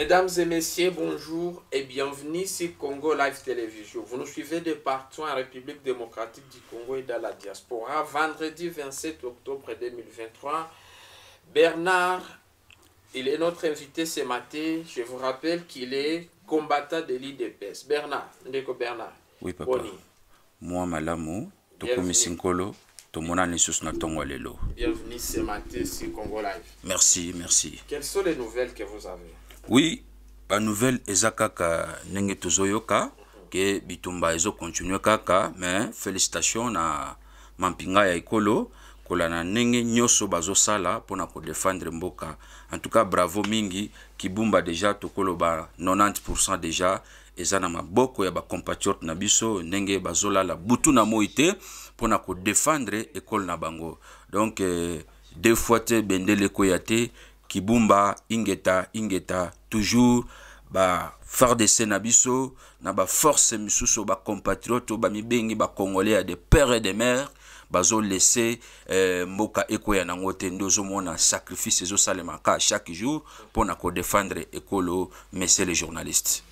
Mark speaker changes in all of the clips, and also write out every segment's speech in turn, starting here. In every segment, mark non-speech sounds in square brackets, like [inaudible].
Speaker 1: Mesdames et messieurs, bonjour et bienvenue sur Congo Live Télévision. Vous nous suivez de partout en République démocratique du Congo et dans la diaspora. Vendredi 27 octobre 2023, Bernard il est notre invité ce matin. Je vous rappelle qu'il est combattant de l'IDPS. Bernard, Ndeko Bernard. Oui, papa. Boni.
Speaker 2: Moi, Malamu, Tokomi Sinkolo, Tomona Nisus Natongo
Speaker 1: Bienvenue ce matin sur Congo Live.
Speaker 2: Merci, merci.
Speaker 1: Quelles sont les nouvelles que vous avez
Speaker 2: Oui, la nouvelle sont Nengeto Zoyoka, que Bitumba Ezo continue Kaka, mais félicitations à Mampinga Ekolo. kolana ndenge nyonso bazosala mpona kodefendre mboka en tout cas bravo mingi kibumba deja tokoloba 90 deja eza na maboko ya bacompatriote na biso ndenge bazolala butu na moi te mpona kodefendre ekole na bango donc eh, deux fois te bendele ekoya te kibumba ingeta ingeta toujours bafardc na biso na baforce misusu bacompatriote oyo bamibengi bacongolais ya de père et de mare bazolese euh, mboka ekoya nango te nde ozomona sacrifice ezosalemaka chaque jour mpona kodefendre ekolo mese le journaliste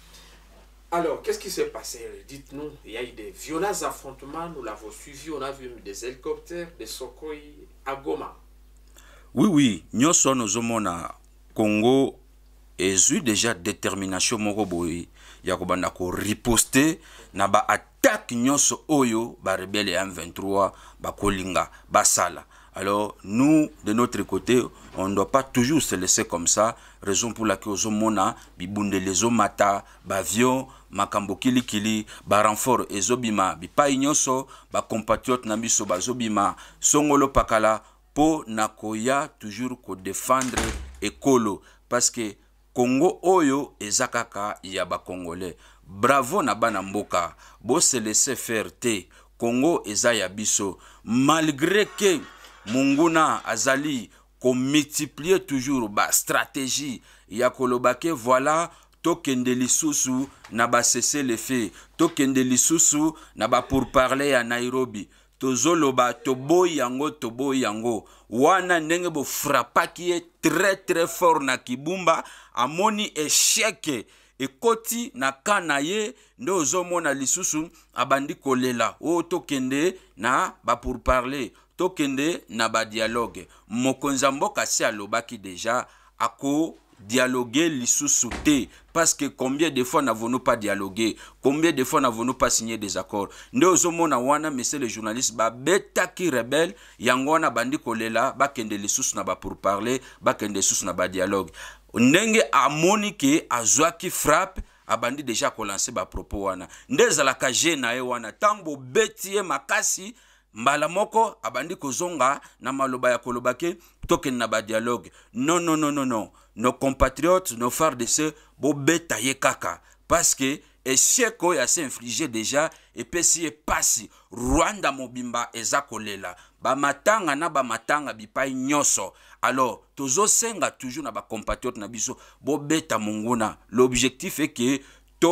Speaker 1: Alors, qu'est-ce qui s'est passé Dites-nous, il y a eu des violents affrontements, nous l'avons suivi, on a vu des hélicoptères, des Sokoi à Goma.
Speaker 2: Oui, oui, nyonso nozomona Congo ezwi déjà détermination moko boye ya kobanda koriposte na ba atake nyonso oyo barebele ya m23 bakolinga basala alors nous de notre côté on ne doit pas toujours se laisser comme ça raison pour laquelle ozomona bibundeli ezomata bavion makambo kilikili barenfort ezobima bipai nyonso bacompatriote na biso bazobima songolo pakala mpo na koya toujours kodefendre ekolo parce que kongo oyo eza kaka ya bacongolais bravo na bana mboka boselese faire te kongo eza ya biso malgré ke monguna azali komultiplie toujours bastratégie ya koloba ke voilà tokende lisusu na basese lefe tokende lisusu na bapourparle ya nairobi tozoloba toboyi yango toboyi yango wana ndenge bofrapaki ye très très fort na kibumba amoni esheke ekoti na ka na ye nde ozomona lisusu abandi kolela oyo tokende na bapourparler tokende na badialogue mokonzi ya mboka se alobaki deja ako dialogue lisusu te parce que combien de fois n'avons-nous pas dialogué combien de fois n'avons-nous pas signé des accords nde ozomona wana monsieur le journaliste babetaki rebele yango wana bandi kolela bakende lisusu na bapourparler bakende lisusu na badialogue ndenge amoni ke azwaki frappe abandi deja kolanse bapropos wana nde ezalaka je na ye wana ntango obeti ye makasi mbala moko abandi kozonga na maloba ya koloba ke tokende na badialogue non non non non non nos compatriotes nos frères de se bobeta ye kaka parce que échec oyo asinflige déjà epesi ye pasi rwanda mobimba eza kolela bamatanga na bamatanga bipai nyonso alors senga toujours na ba compatriotes na biso beta monguna l'objectif est que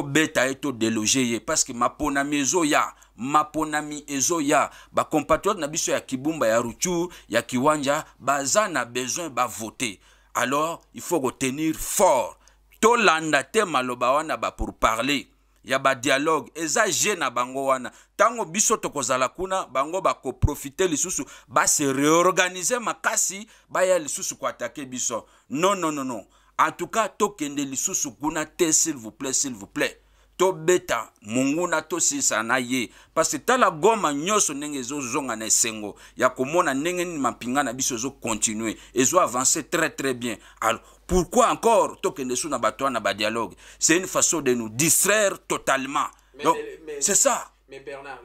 Speaker 2: beta ye todeloge ye parce que maponami ezoya maponami ezoya compatriotes na biso ya kibumba ya ruchu ya kiwanja baza na ba voter alors il faut retenir fort landa te maloba wana parler ya dialogue. eza je na bango wana Tango biso tokozala kuna bango bakoprofite lisusu se reorganize makasi susu lisusu attaquer biso non non non non en tout cas kende lisusu kuna te s'il vous plaît s'il vous plaît tobeta munguna tosi na ye parce que tala goma nenge zo zonga na esengo ya komona mona nini mampinga na biso zo avancer très très bien alors pourquoi encore tokende sous na bato na ba dialogue C'est une façon de nous distraire totalement. Donc c'est ça.
Speaker 1: Mais Bernard,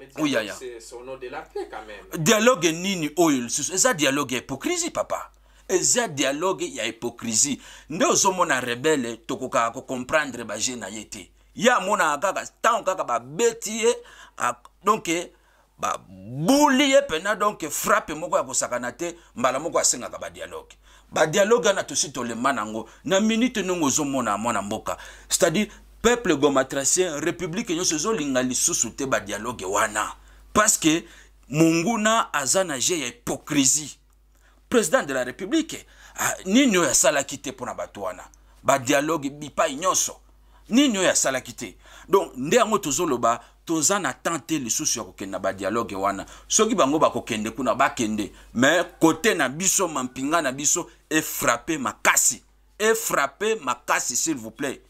Speaker 1: c'est son nom de la paix quand même.
Speaker 2: Dialogue nini oil? Oh, c'est ça dialogue hypocrisie papa. ça dialogue y a hypocrisie Nous nde ozomona rebele tokokaka kocomprendre comprendre na ye te ye amonaka kaka eh, ntango kaka babeti ye donc babuli ye mpena donc frappe moko ya kosakana te mbala moko asengaka dialogue. badialoge wana tosi tolemba nango na minute ndenge ozomona mwana mboka c'est-à-dire peuple gomatracien république nyonso ezolinga lisusu te badialoge wana parce que monguna aza na je ya hypocrisie président de la république ah, nini oyo asalaki te mpo na bato wana badialoge bipai nyonso Ni ya asalaki te donc nde yango tozoloba toza na tante le lisusu ya kokende ba dialogue wana soki bango kokende, kuna kende. Mais kote na biso mampinga na biso efrape makasi ma e makasi s'il vous plaît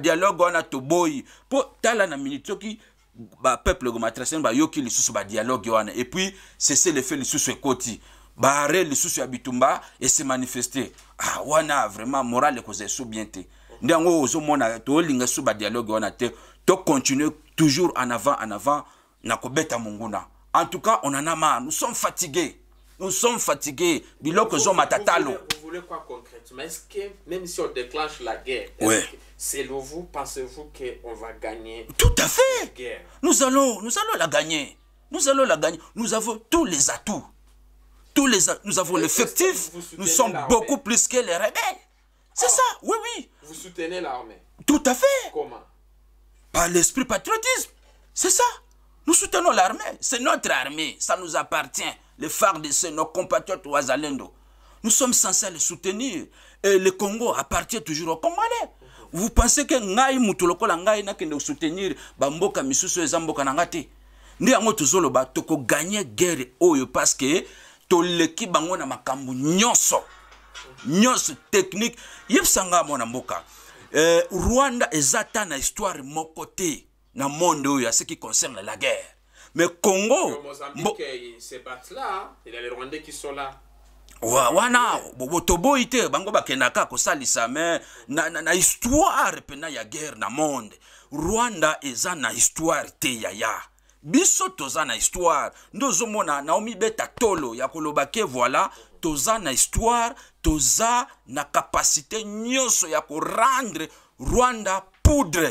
Speaker 2: dialogue wana toboyi Po tala na minute soki yoki le bayoki ba dialogue wana et puis le cese koti. Ba ekoti le lisusu abitumba et se manifeste ah wana vraiment morale ekozala sous bien te nde yango ozomona tolinga su wana toujours en avant en avant na kobeta monguna en tout cas on en a marre nous sommes fatigués nous sommes fatigués biloko vous
Speaker 1: voulez quoi concrètement Est-ce que même si on déclenche la guerre, c'est selon vous, pensez-vous qu'on va gagner Tout
Speaker 2: à fait. Nous allons, nous allons la gagner. Nous allons la gagner. Nous avons tous les atouts. Tous les atouts. Nous avons l'effectif. Nous sommes beaucoup plus que les rebelles. C'est ah. ça, oui, oui. Vous soutenez l'armée. Tout à fait. Comment Par l'esprit patriotisme. C'est ça. Nous soutenons l'armée. C'est notre armée. Ça nous appartient. Les phares de ces, nos compatriotes Ouazalendo. Nous sommes censés les soutenir. Et le Congo appartient toujours aux Congolais. Vous pensez que ngai mutuloko la ngai na kende soutenir bamboka misusu ezamboka na ngati. Ndi yango ba toko gagner guerre oyo parce que l'équipe bango na makambu nyonso technique yebisanga mwana mboka eh, rwanda eza ta na histoire moko te na monde oyo ya ce qui concerne la guerre mais congo wana toboyi te bango bakendaka kosalisa me na, na, na histoire mpena ya guerre na monde rwanda eza na histoire te yaya biso toza na histoire nde ozomona naomibeta tolo ya koloba ke voilà toza na histoire toza na kapasité nyonso ya korendre rwanda poudre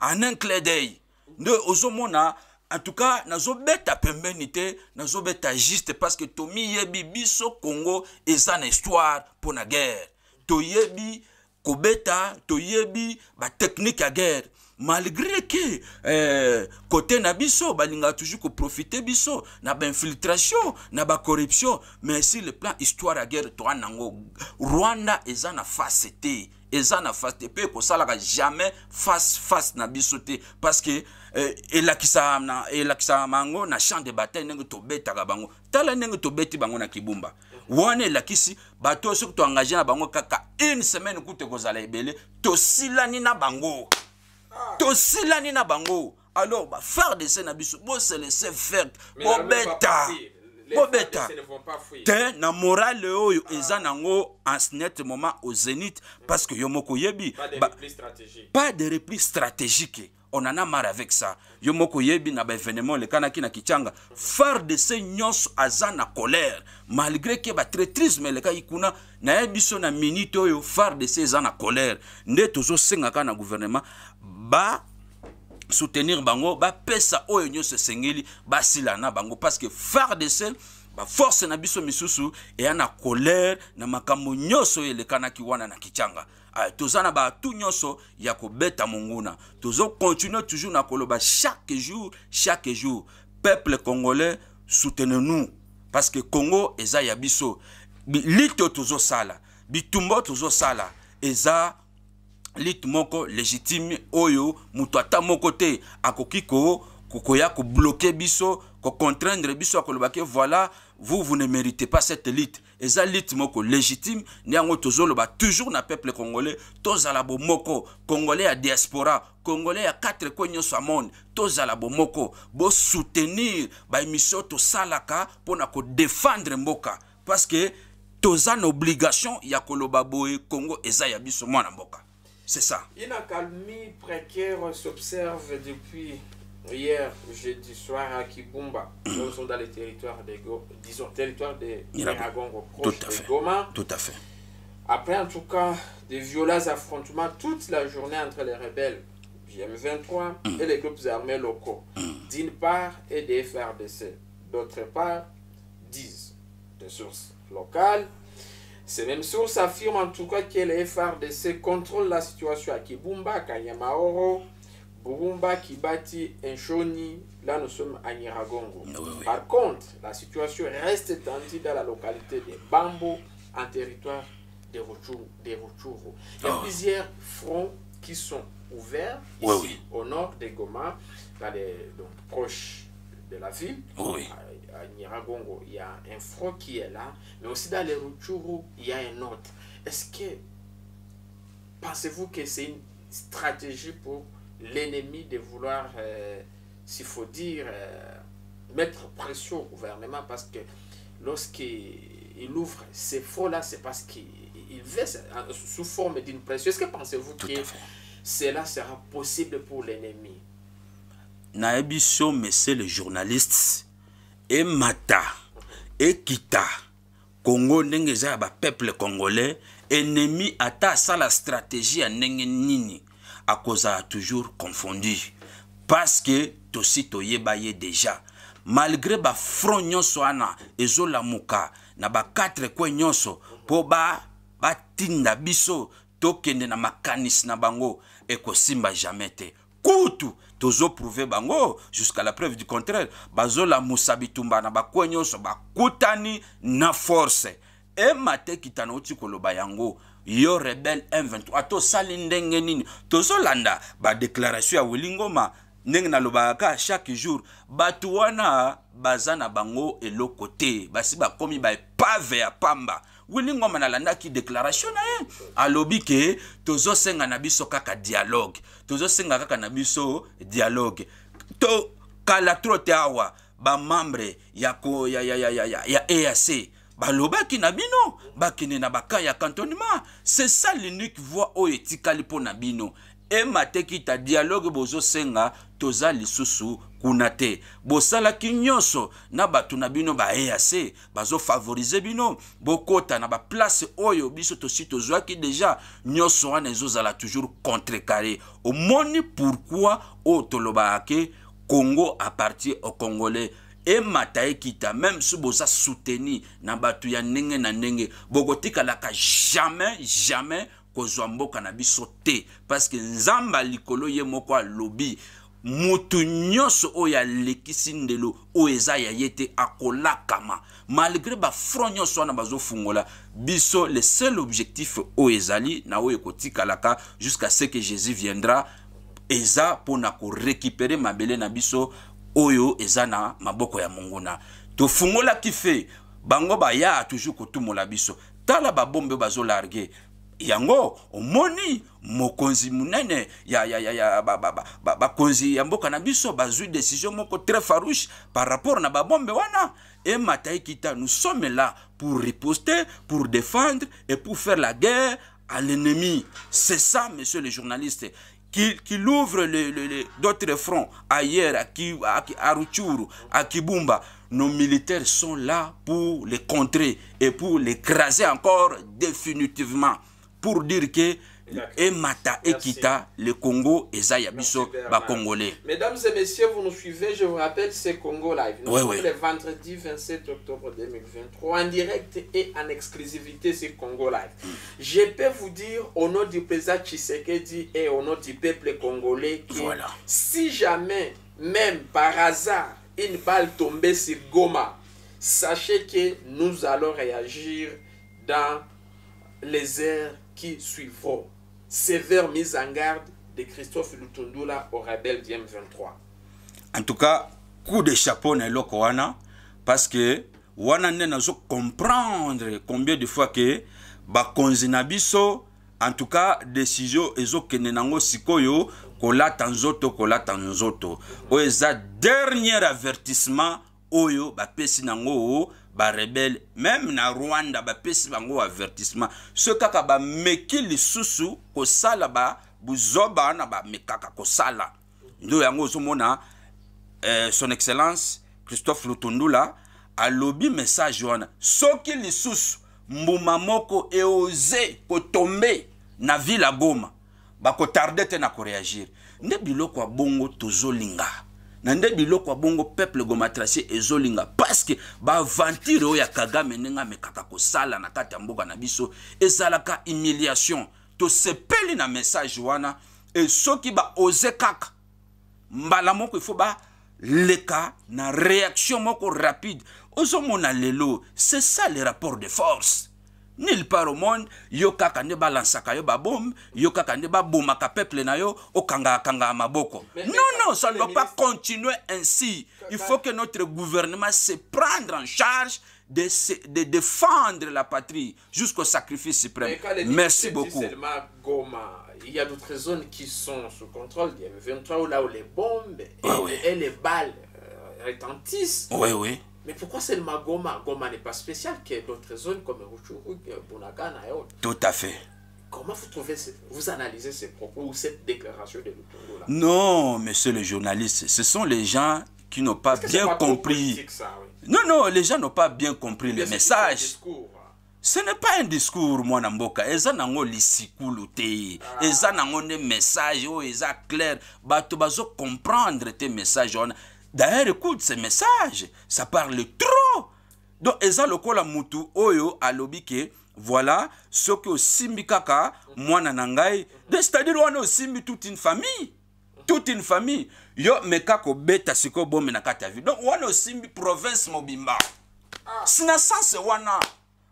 Speaker 2: en un clé d'œil nde ozomona en tout cas nazobeta pembeni te nazobeta juste parce que tomiyebi biso congo eza na histoire mpo na guerre toyebi kobeta toyebi batechnike ya guerre malgré ke eh, kote na biso balingaka toujours koprofite biso na bainfiltration na bacorruption mais sur le plan histoire ya guerre toa nango rwanda eza na face te eza na face te mpe ekosalaka jamais face face na biso te parce que eh, elakisaka bango na champ de bataille ndenge tobetaka bango tala ndenge tobeti bango na kibumba wana elakisi bato soki toengage na bango kaka une semaine kuta ekozala ebele tosilani na bango silani na bango alors bafare se na biso boselese verte bobeta bobeta te na morale oyo ah. eza nango en net moment au zénith parce que yo moko yebi pas de repli stratégique on en a marre avec ça yo moko yebi na le kanaki na kichanga faire de se nyonso aza na colère malgré ke le kai kuna na so na minute oyo faire de se na colère nde singa na gouvernement ba soutenir bango bapesa oyo nyonso esengeli basila na bango parce que fardc baforce na biso misusu eya na kolere na makambo nyonso oyo elekanaki wana na kicanga toza na batu nyonso ya kobeta monguna tozokontinue toujours na koloba chaque jour chaque jour peuple congolais soutenez nous parce que congo eza ya biso lito tozosala bitumba tozosala eza L'élite moko légitime oyo moto moko te akoki ko bloquer biso ko contraindre biso akoloba ke voilà vous vous ne méritez pas cette lite eza lit moko légitime niango yango ba toujours na peuple congolais tozala moko congolais ya diaspora congolais ya quatre la nyonso ya monde tozala bomoko to salaka, pona ko défendre mboka parce que toza obligation ya koloba boye congo eza ya biso mwana mboka c'est ça.
Speaker 1: Une accalmie précaire s'observe depuis hier, jeudi soir, à Kibumba. [clears throat] Nous sommes dans les territoire des disons, territoire des Tout De Goma. Tout à fait. Après, en tout cas, des violents affrontements toute la journée entre les rebelles m 23 mm. et les groupes armés locaux, mm. d'une part, et des FRDC. D'autre part, disent des sources locales ces mêmes sources affirment en tout cas que les FRDC contrôlent la situation à Kibumba, Kanyamaoro, Burumba, Kibati, Enchoni. Là, nous sommes à Niragongo. Par contre, la situation reste tendue dans la localité de Bambo, en territoire de Rutshuru. Il y a ah. plusieurs fronts qui sont ouverts au nord de Goma, dans les, donc, proches de la ville, euh, à euh, il y a un front qui est là, mais aussi dans les Ruchuru, il y a un autre. Est-ce que pensez-vous que c'est une stratégie pour l'ennemi de vouloir, euh, s'il faut dire, euh, mettre pression au gouvernement parce que lorsqu'il ouvre ces fronts-là, c'est parce qu'il veut sous forme d'une pression. Est-ce que pensez-vous que cela sera possible pour l'ennemi
Speaker 2: Naebi mais c'est le journaliste, emata ekita kongo ndenge eza ya bapeuple congolais ennemi ata asala stratégie ya ndenge nini akozala toujours confondu parce que tosi toyeba ye déjà malgré bafront nyonso wana ezolamuka na bakatre kue nyonso mpo batinda ba biso tokende na makanisi na bango ekosimba jamais te kutu tozoprouve bango jusqu'à la preuve du contraire bazolamusa bitumba na bakwe nyonso bakutani na force ema te kitana oti koloba yango yo rebele m23 tosali ndenge nini tozolanda badéclaration ya welingoma ndenge nalobaka chaque jour bato wana baza na bango eloko te basi bakomi baepave ya pamba wili ngoma nalandaki déclaration na ye alobi ke tozosenga na biso kaka dialogue tozosenga kaka na biso dialogue tokala tro te awa bamembre ya, ko, ya, ya, ya, ya, ya, ya eac balobaki na bino bakende na bakan ya cantonnement c'est ça l'unique voix oyo etikali mpo na bino ema te kita dialoge bozosenga toza lisusu kuna te bosalaki nyonso na bato na bino baeac bazofavorize bino bokota na baplace oyo biso tosi tozwaki deja nyonso wana ezozala toujours contrecare omoni pourkui oyo tolobaki congo apartier au congolais emata ekita meme so boza souteni na bato ya ndenge na ndenge bokotikalaka jamais jamais kozwa mboka na biso te parce que nzamba likolo ye moko lobi. moto nyonso ya alekisi ndelo o eza ya yete akolakama malgré fronyo nyonso wana fungola biso le seul objectif o ezali na oyo jusqu'à ce que jésus viendra eza ko récupérer mabele na biso oyo eza na maboko ya To fungola fe bango baya toujours la biso tala bombe bazo largue yango moni, mokonzi munene, ya, ya, ya, ya bakonzi ya mboka na biso bazwi décision moko très farouche par rapport na babombe wana emata nous sommes là pour riposter pour défendre et pour faire la guerre à l'ennemi c'est ça monsieur le journaliste qu'il qui ouvre le, d'autres fronts ailleurs, à, qui à, à Kibumba. Nos militaires sont là pour les contrer et pour les l'écraser encore définitivement pour dire que et le Congo et Zayabiso, bah Congolais.
Speaker 1: Mesdames et messieurs, vous nous suivez, je vous rappelle, c'est Congo Live. Nous sommes le vendredi 27 octobre 2023 en direct et en exclusivité c'est Congo Live. Mm. Je peux vous dire au nom du président Tshisekedi et au nom du peuple congolais que si jamais, même par hasard, une balle tombait sur Goma, sachez que nous allons réagir dans les airs qui suivront. Sévère mise en garde de Christophe Lutundula au Rabel 23.
Speaker 2: En tout cas, coup de chapeau à parce que wana n'a zo comprendre combien de fois que bakonzinabiso en tout cas décision Ezo nango sikoyo Kola Tanzoto, tanzoto. Tanzoto. oyo eza dernier avertissement oyo bapesi nango barebele meme na rwanda bapesi bango avertissement so kaka bameki lisusu kosala babuzoba na bamekaka kosala nde yango ozomona eh, son excellence christophe lutundula alobi message wana soki lisusu mbuma moko eoze kotombe na ville ya goma bakotarde te na koreagir nde biloko ya bongo tozolinga na nde biloko ya bongo peuple gomatracie ezolinga parceke baaventire oyo ya kagame ndenge amekaka kosala na kati ya mboka na biso ezalaka humiliation tosepeli na message wana e soki baoze kaka mbala moko ifo baleka na réaction moko rapide ozomona lelo c'est ça le rapport de force nulle part au monde yo kaka nde balansaka yo babome yo kaka ba bomaka peuple na yo okangaka kangaka maboko non non ça ne doit pas continuer ainsi il faut que notre gouvernement se prendre en charge de, de défendre la patrie jusqu'au sacrifice suprême. Merci beaucoup.
Speaker 1: Goma, il y a d'autres zones qui sont sous contrôle il y a 23 là où les bombes et, les balles retentissent. Euh, oui, oui. Mais pourquoi seulement Goma Magoma n'est pas spécial que d'autres zones comme Ruchuru, euh, Bunagana et autres. Tout à fait. Comment vous trouvez, vous analysez ces propos ou cette déclaration
Speaker 2: de l'utongo là Non, monsieur le journaliste, ce sont les gens qui n'ont pas bien pas compris. Ça, Non, non, les gens n'ont pas bien compris le message. Hein. Ce n'est pas un discours, moi, Namboka. Ils ont un message, Eza nango ne message, oh, eza clair. Bato bazo comprendre tes messages d'ailleurs écoute ce message ça parle trop donc eza lokola mutu oyo Alobike, voilà ce simbi kaka mwana de c'est-à-dire osimbi toute une famille toute une famille yo meka ko beta province de vie donc wana osimbi province mobimba ah. sina wana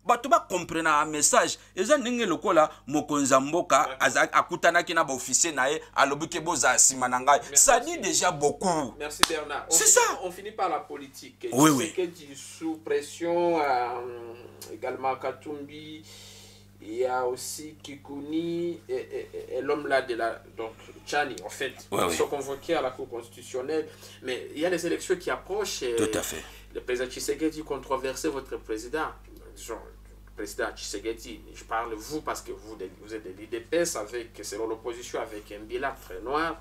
Speaker 2: bato comprendre un message eza ninge lokola mokonzi ya mboka akutanaki na officier na ye a bozala nsima na ngai ça dit déjà beaucoup
Speaker 1: Merci Bernard. c'est ça on finit par la politique oui, oui. sous pression euh, également Katumbi il y a aussi Kikuni et, l'homme là de la donc Chani en fait ils sont convoqués à la Cour constitutionnelle mais il y a les élections qui approchent tout à fait le président Tshisekedi controversé votre président président je parle vous parce que vous, vous êtes de l'IDPS, avec, selon l'opposition, avec un bilan très noir.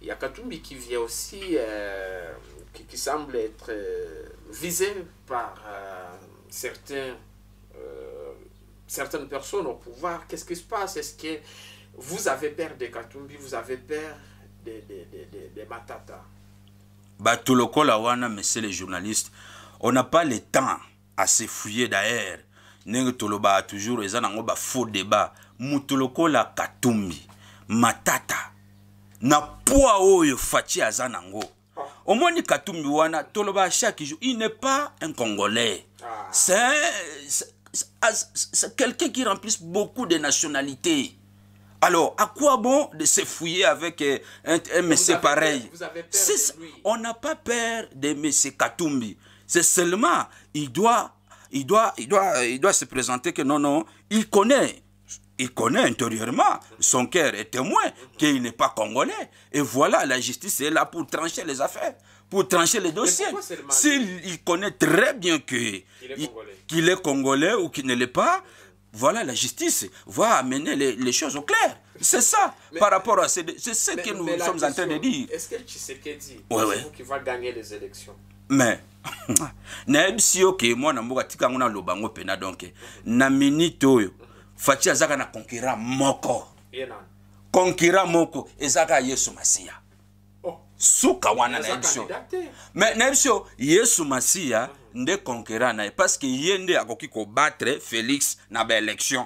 Speaker 1: Il y a Katumbi qui vient aussi, euh, qui, semble être euh, visé par euh, certains, certaines personnes au pouvoir. Qu'est-ce qui se passe Est-ce que vous avez peur de Katumbi Vous avez peur de, Matata
Speaker 2: bah, tout messieurs les journalistes, on n'a pas le temps assez fouillé d'ailleurs ndenge toloba toujours raison nango un faux débat Moutoloko, la katumbi matata na poa oyo Zanango. Au nango ah. omoni katumbi wana toloba chaque jour il n'est pas un congolais ah. c'est quelqu'un qui remplit beaucoup de nationalités alors à quoi bon de se fouiller avec euh, un, un pareil on n'a pas peur de monsieur katumbi c'est seulement, il doit, il, doit, il, doit, il doit se présenter que non, non, il connaît il connaît intérieurement, son cœur est témoin qu'il n'est pas congolais. Et voilà, la justice est là pour trancher les affaires, pour trancher les dossiers. S'il connaît très bien qu'il est, congolais ou qu'il ne l'est pas, voilà, la justice va amener les, choses au clair. C'est ça, par rapport à ce, ce que nous sommes en train de dire.
Speaker 1: Est-ce que Tshisekedi, c'est qui va gagner les élections
Speaker 2: Mais [laughs] nayebisi yo ke mwana mboka tika yango naloba yango mpena donke na minite oyo fati azaka na konkira moko konkira moko ezaka yesu masiya oh. suka wana nayebisi yo me nayebisi yo yesu masiya nde konkera na ye parceke ye nde akoki kobatre félix na baélection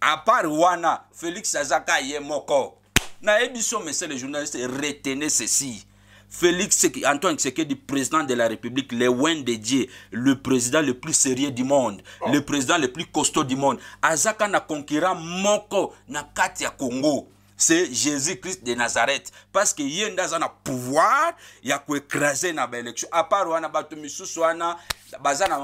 Speaker 2: apart wana félix azaka ye moko nayebi so monsieur le journaliste retenez ceci Félix Antoine le président de la République, de le président le plus sérieux du monde, oh. le président le plus costaud du monde. Azaka na conquérant na Congo. C'est Jésus-Christ de Nazareth. Parce que y a na pouvoir ya écrasé na élection. À part wana batu misusu wana bazana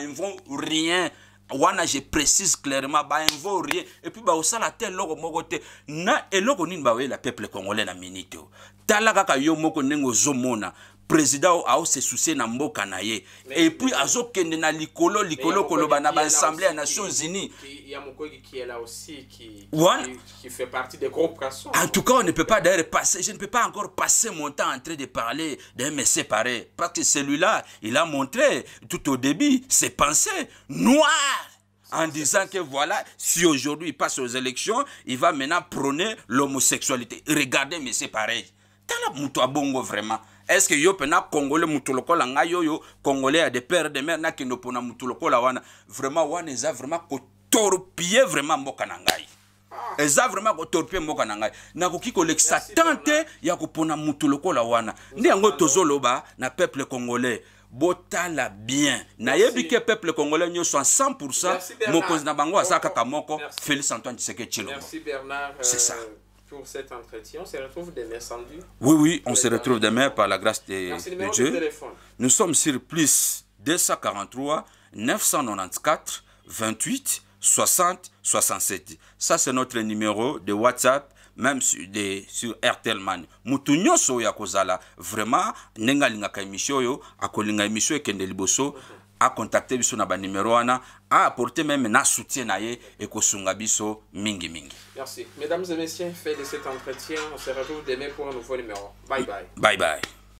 Speaker 2: ils vont rien. wana je précise clairement bainva orie epuis bakosala te eloko moko te na eloko nini baoyela peuple congolais na minite o tala kaka yo moko ndenge ozomona président ao se soucier na mboka na ye et puis azokende na likolo likolo koloba na des ya nations unies en tout cas on ne peut pas d'ailleurs passer je ne peux pas encore passer mon temps en train de parler d'un me pareil ». parce que celui-là il a montré tout au début ses pensées noires en disant que voilà, si aujourd'hui il passe aux élections, il va maintenant prôner l'homosexualité. Regardez, mais c'est pareil. T'as la bongo vraiment. est ce yo mpe nakongole motu lokola ngai oyo congolais ya de père de mare nakende mpona motu lokola wana vraiment wana eza vraiment kotorpie vraiment mboka na ngai eza vraiment kotorpie mboka na ngai nakoki kolekisa tan te ya kopona motu lokola wana nde yango tozoloba na peuple congolais botala bien nayebi ke peuple congolais nyonso a 100 mokonzi na bango aza kaka moko félix antoine tshisekedi tshilombo
Speaker 1: c'est ça euh, pour cet entretien. On se retrouve demain samedi.
Speaker 2: Oui, oui, on se retrouve demain par la grâce de, Dieu. Nous sommes sur plus 243 994 28 60 67. Ça, c'est notre numéro de WhatsApp même sur, de, sur RTL Man. vraiment akolinga liboso contacter biso na 1, à apporter même na soutien na ye ekosunga biso mingi.
Speaker 1: merci mesdames et messieurs fait de cet entretien on se retrouve demain pour un nouveau numéro bye bye
Speaker 2: bye bye